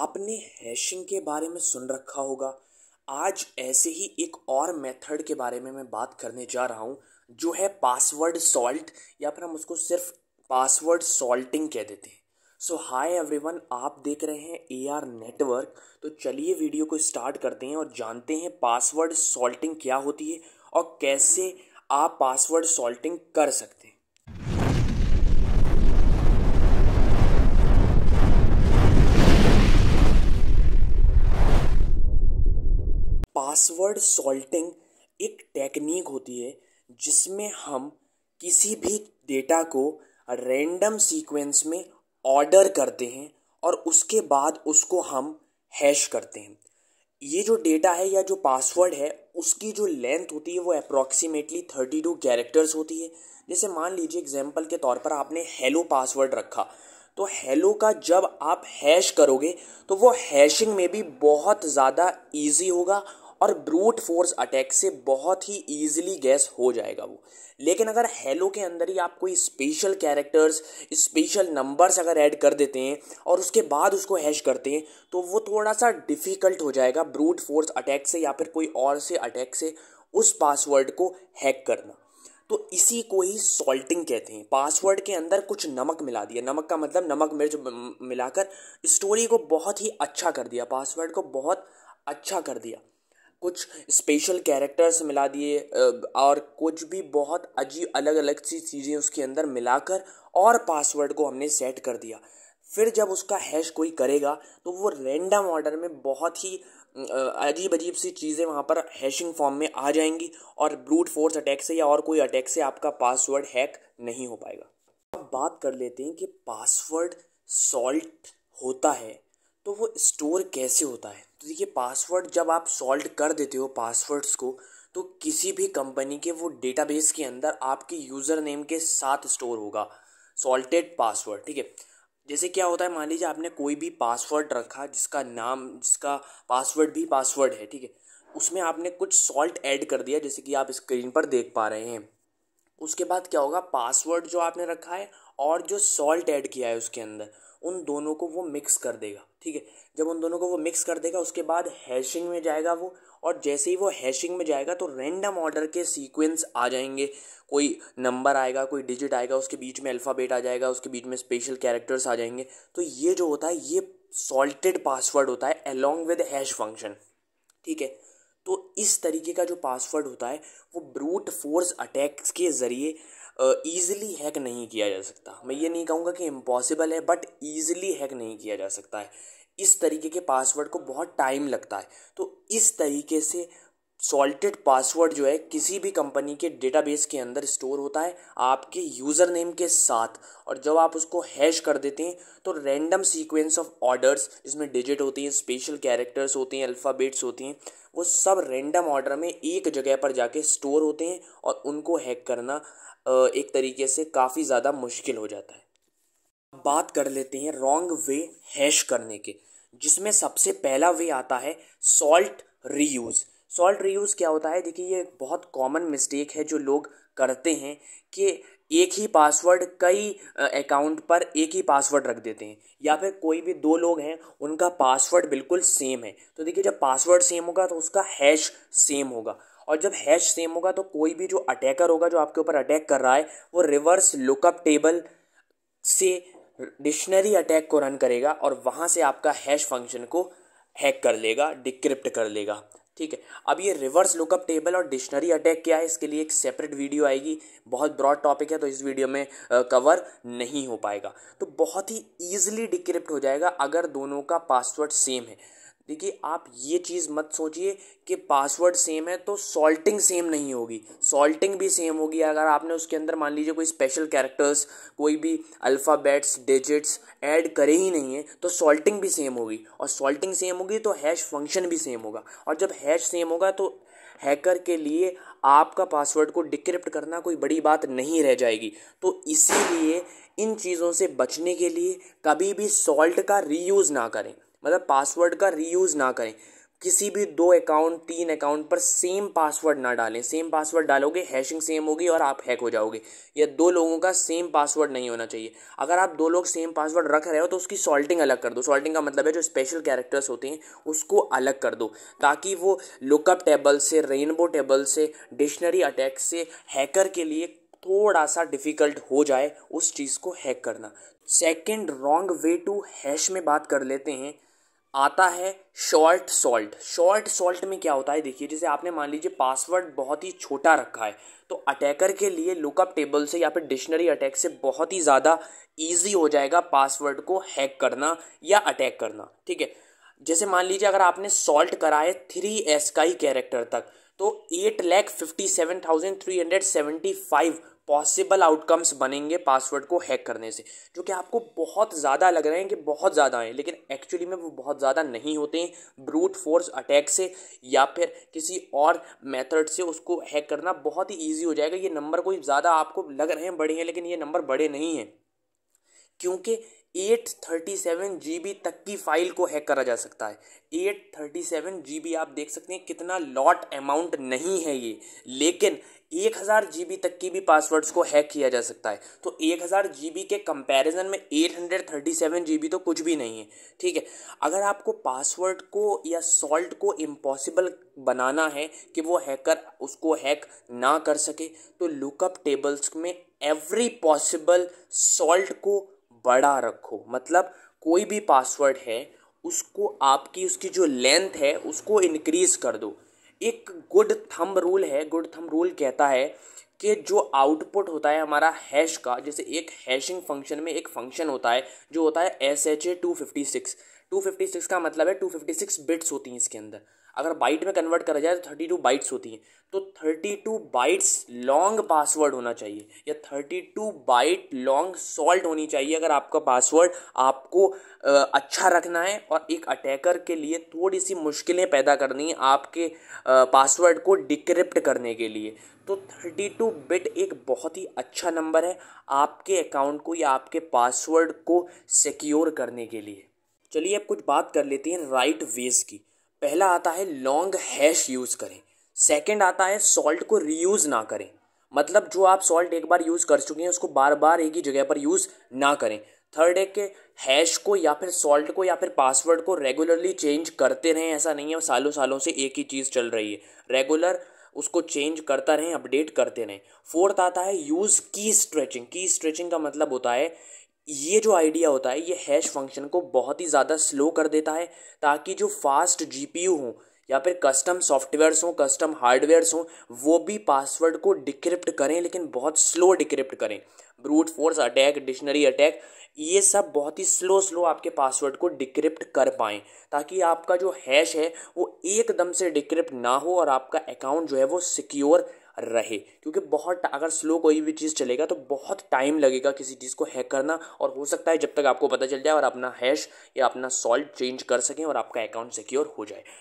आपने हैशिंग के बारे में सुन रखा होगा आज ऐसे ही एक और मेथड के बारे में मैं बात करने जा रहा हूँ जो है पासवर्ड सॉल्ट या फिर हम उसको सिर्फ पासवर्ड सॉल्टिंग कह देते हैं सो हाय एवरीवन आप देख रहे हैं ए आर नेटवर्क तो चलिए वीडियो को स्टार्ट करते हैं और जानते हैं पासवर्ड सॉल्टिंग क्या होती है और कैसे आप पासवर्ड सॉल्टिंग कर सकते हैं पासवर्ड सॉल्टिंग एक टेक्निक होती है जिसमें हम किसी भी डेटा को रैंडम सीक्वेंस में ऑर्डर करते हैं और उसके बाद उसको हम हैश करते हैं ये जो डेटा है या जो पासवर्ड है उसकी जो लेंथ होती है वो अप्रॉक्सीमेटली थर्टी टू कैरेक्टर्स होती है जैसे मान लीजिए एग्जाम्पल के तौर पर आपने हेलो पासवर्ड रखा तो हेलो का जब आप हैश करोगे तो वो हैशिंग में भी बहुत ज़्यादा ईजी होगा और ब्रूट फोर्स अटैक से बहुत ही ईजिली गैस हो जाएगा वो लेकिन अगर हेलो के अंदर ही आप कोई स्पेशल कैरेक्टर्स स्पेशल नंबर्स अगर ऐड कर देते हैं और उसके बाद उसको हैश करते हैं तो वो थोड़ा सा डिफ़िकल्ट हो जाएगा ब्रूट फोर्स अटैक से या फिर कोई और से अटैक से उस पासवर्ड को हैक करना तो इसी को ही सॉल्टिंग कहते हैं पासवर्ड के अंदर कुछ नमक मिला दिया नमक का मतलब नमक मिर्च मिलाकर स्टोरी को बहुत ही अच्छा कर दिया पासवर्ड को बहुत अच्छा कर दिया कुछ स्पेशल कैरेक्टर्स मिला दिए और कुछ भी बहुत अजीब अलग अलग सी चीज़ें उसके अंदर मिलाकर और पासवर्ड को हमने सेट कर दिया फिर जब उसका हैश कोई करेगा तो वो रेंडम ऑर्डर में बहुत ही अजीब अजीब सी चीज़ें वहाँ पर हैशिंग फॉर्म में आ जाएंगी और ब्रूट फोर्स अटैक से या और कोई अटैक से आपका पासवर्ड हैक नहीं हो पाएगा अब बात कर लेते हैं कि पासवर्ड सॉल्ट होता है तो वो स्टोर कैसे होता है तो देखिए पासवर्ड जब आप सॉल्ट कर देते हो पासवर्ड्स को तो किसी भी कंपनी के वो डेटाबेस के अंदर आपके यूज़र नेम के साथ स्टोर होगा सॉल्टेड पासवर्ड ठीक है जैसे क्या होता है मान लीजिए आपने कोई भी पासवर्ड रखा जिसका नाम जिसका पासवर्ड भी पासवर्ड है ठीक है उसमें आपने कुछ सॉल्ट ऐड कर दिया जैसे कि आप स्क्रीन पर देख पा रहे हैं उसके बाद क्या होगा पासवर्ड जो आपने रखा है और जो सॉल्ट ऐड किया है उसके अंदर उन दोनों को वो मिक्स कर देगा ठीक है जब उन दोनों को वो मिक्स कर देगा उसके बाद हैशिंग में जाएगा वो और जैसे ही वो हैशिंग में जाएगा तो रैंडम ऑर्डर के सीक्वेंस आ जाएंगे कोई नंबर आएगा कोई डिजिट आएगा उसके बीच में अल्फ़ाबेट आ जाएगा उसके बीच में स्पेशल कैरेक्टर्स आ जाएंगे तो ये जो होता है ये सॉल्टेड पासवर्ड होता है अलॉन्ग विद हैश फंक्शन ठीक है तो इस तरीके का जो पासवर्ड होता है वो ब्रूट फोर्स अटैक्स के ज़रिए ईज़िली हैक नहीं किया जा सकता मैं ये नहीं कहूँगा कि इम्पॉसिबल है बट ईज़िली हैक नहीं किया जा सकता है इस तरीके के पासवर्ड को बहुत टाइम लगता है तो इस तरीके से सॉल्टेड पासवर्ड जो है किसी भी कंपनी के डेटाबेस के अंदर स्टोर होता है आपके यूज़र नेम के साथ और जब आप उसको हैश कर देते हैं तो रैंडम सीक्वेंस ऑफ ऑर्डर्स जिसमें डिजिट होती हैं स्पेशल कैरेक्टर्स होते हैं अल्फ़ाबेट्स होती हैं वो सब रैंडम ऑर्डर में एक जगह पर जाके स्टोर होते हैं और उनको हैक करना एक तरीके से काफ़ी ज़्यादा मुश्किल हो जाता है बात कर लेते हैं रॉन्ग वे हैश करने के जिसमें सबसे पहला वे आता है सॉल्ट रीयूज़ सॉल्ट रीयूज़ क्या होता है देखिए ये बहुत कॉमन मिस्टेक है जो लोग करते हैं कि एक ही पासवर्ड कई अकाउंट पर एक ही पासवर्ड रख देते हैं या फिर कोई भी दो लोग हैं उनका पासवर्ड बिल्कुल सेम है तो देखिए जब पासवर्ड सेम होगा तो उसका हैश सेम होगा और जब हैश सेम होगा तो कोई भी जो अटैकर होगा जो आपके ऊपर अटैक कर रहा है वो रिवर्स लुकअप टेबल से डिक्शनरी अटैक को रन करेगा और वहाँ से आपका हैश फंक्शन को हैक कर लेगा डिक्रिप्ट कर लेगा ठीक है अब ये रिवर्स लुकअप टेबल और डिक्शनरी अटैक क्या है इसके लिए एक सेपरेट वीडियो आएगी बहुत ब्रॉड टॉपिक है तो इस वीडियो में कवर नहीं हो पाएगा तो बहुत ही ईजिली डिक्रिप्ट हो जाएगा अगर दोनों का पासवर्ड सेम है देखिए आप ये चीज़ मत सोचिए कि पासवर्ड सेम है तो सॉल्टिंग सेम नहीं होगी सॉल्टिंग भी सेम होगी अगर आपने उसके अंदर मान लीजिए कोई स्पेशल कैरेक्टर्स कोई भी अल्फ़ाबेट्स डिजिट्स ऐड करे ही नहीं है तो सॉल्टिंग भी सेम होगी और सॉल्टिंग सेम होगी तो हैश फंक्शन भी सेम होगा और जब हैश सेम होगा तो हैकर के लिए आपका पासवर्ड को डिक्रिप्ट करना कोई बड़ी बात नहीं रह जाएगी तो इसीलिए इन चीज़ों से बचने के लिए कभी भी सॉल्ट का रीयूज़ ना करें मतलब पासवर्ड का रीयूज़ ना करें किसी भी दो अकाउंट तीन अकाउंट पर सेम पासवर्ड ना डालें सेम पासवर्ड डालोगे हैशिंग सेम होगी और आप हैक हो जाओगे या दो लोगों का सेम पासवर्ड नहीं होना चाहिए अगर आप दो लोग सेम पासवर्ड रख रहे हो तो उसकी सॉल्टिंग अलग कर दो सॉल्टिंग का मतलब है जो स्पेशल कैरेक्टर्स होते हैं उसको अलग कर दो ताकि वो लुकअप टेबल से रेनबो टेबल से डिक्शनरी अटैक से हैकर के लिए थोड़ा सा डिफ़िकल्ट हो जाए उस चीज़ को हैक करना second wrong way to hash में बात कर लेते हैं आता है शॉर्ट सॉल्ट शॉर्ट सॉल्ट में क्या होता है देखिए जैसे आपने मान लीजिए पासवर्ड बहुत ही छोटा रखा है तो अटैकर के लिए लुकअप टेबल से या फिर डिक्शनरी अटैक से बहुत ही ज़्यादा ईजी हो जाएगा पासवर्ड को हैक करना या अटैक करना ठीक है जैसे मान लीजिए अगर आपने सॉल्ट करा है थ्री एस का ही कैरेक्टर तक तो eight lakh fifty seven thousand three hundred seventy five possible outcomes बनेंगे पासवर्ड को हैक करने से जो कि आपको बहुत ज़्यादा लग रहे हैं कि बहुत ज़्यादा हैं लेकिन एक्चुअली में वो बहुत ज़्यादा नहीं होते हैं ब्रूट फोर्स अटैक से या फिर किसी और मेथड से उसको हैक करना बहुत ही ईजी हो जाएगा ये नंबर कोई ज़्यादा आपको लग रहे हैं बड़े हैं लेकिन ये नंबर बड़े नहीं हैं क्योंकि eight thirty seven G B तक की फ़ाइल को हैक करा जा सकता है eight thirty seven G B आप देख सकते हैं कितना लॉट अमाउंट नहीं है ये लेकिन एक हज़ार जी बी तक की भी पासवर्ड्स को हैक किया जा सकता है तो एक हज़ार जी बी के कंपैरिजन में eight hundred thirty seven G B तो कुछ भी नहीं है ठीक है अगर आपको पासवर्ड को या सॉल्ट को इम्पॉसिबल बनाना है कि वो हैकर उसको हैक ना कर सके तो लुकअप टेबल्स में एवरी पॉसिबल सॉल्ट को बड़ा रखो मतलब कोई भी पासवर्ड है उसको आपकी उसकी जो लेंथ है उसको इनक्रीज़ कर दो एक गुड थंब रूल है गुड थंब रूल कहता है कि जो आउटपुट होता है हमारा हैश का जैसे एक हैशिंग फंक्शन में एक फंक्शन होता है जो होता है S H A two fifty six two fifty six का मतलब है टू फिफ्टी सिक्स बिट्स होती हैं इसके अंदर अगर बाइट में कन्वर्ट करा जाए तो थर्टी टू बाइट्स होती हैं तो thirty two bytes long password होना चाहिए या thirty two byte long salt होनी चाहिए अगर आपका पासवर्ड आपको अच्छा रखना है और एक अटैकर के लिए थोड़ी सी मुश्किलें पैदा करनी है आपके पासवर्ड को डिक्रिप्ट करने के लिए तो थर्टी टू बिट एक बहुत ही अच्छा नंबर है आपके अकाउंट को या आपके पासवर्ड को सिक्योर करने के लिए चलिए अब कुछ बात कर लेते हैं राइट वेज की पहला आता है लॉन्ग हैश यूज़ करें सेकेंड आता है सॉल्ट को रीयूज़ ना करें मतलब जो आप सॉल्ट एक बार यूज़ कर चुके हैं उसको बार बार एक ही जगह पर यूज़ ना करें थर्ड है कि हैश को या फिर सॉल्ट को या फिर पासवर्ड को रेगुलरली चेंज करते रहें ऐसा नहीं है सालों सालों से एक ही चीज़ चल रही है रेगुलर उसको चेंज करता रहें अपडेट करते रहें फोर्थ आता है यूज़ की स्ट्रेचिंग की स्ट्रेचिंग का मतलब होता है ये जो आइडिया होता है ये हैश फंक्शन को बहुत ही ज़्यादा स्लो कर देता है ताकि जो फास्ट यू हो या फिर कस्टम सॉफ्टवेयर्स हों कस्टम हार्डवेयर्स हों वो भी पासवर्ड को डिक्रिप्ट करें लेकिन बहुत स्लो डिक्रिप्ट करें brute force attack dictionary attack ये सब बहुत ही स्लो स्लो आपके पासवर्ड को डिक्रिप्ट कर पाएँ ताकि आपका जो हैश है वो एकदम से डिक्रिप्ट ना हो और आपका अकाउंट जो है वो सिक्योर रहे क्योंकि बहुत अगर स्लो कोई भी चीज़ चलेगा तो बहुत टाइम लगेगा किसी चीज़ को हैक करना और हो सकता है जब तक आपको पता चल जाए और अपना हैश या अपना सॉल्ट चेंज कर सकें और आपका अकाउंट सिक्योर हो जाए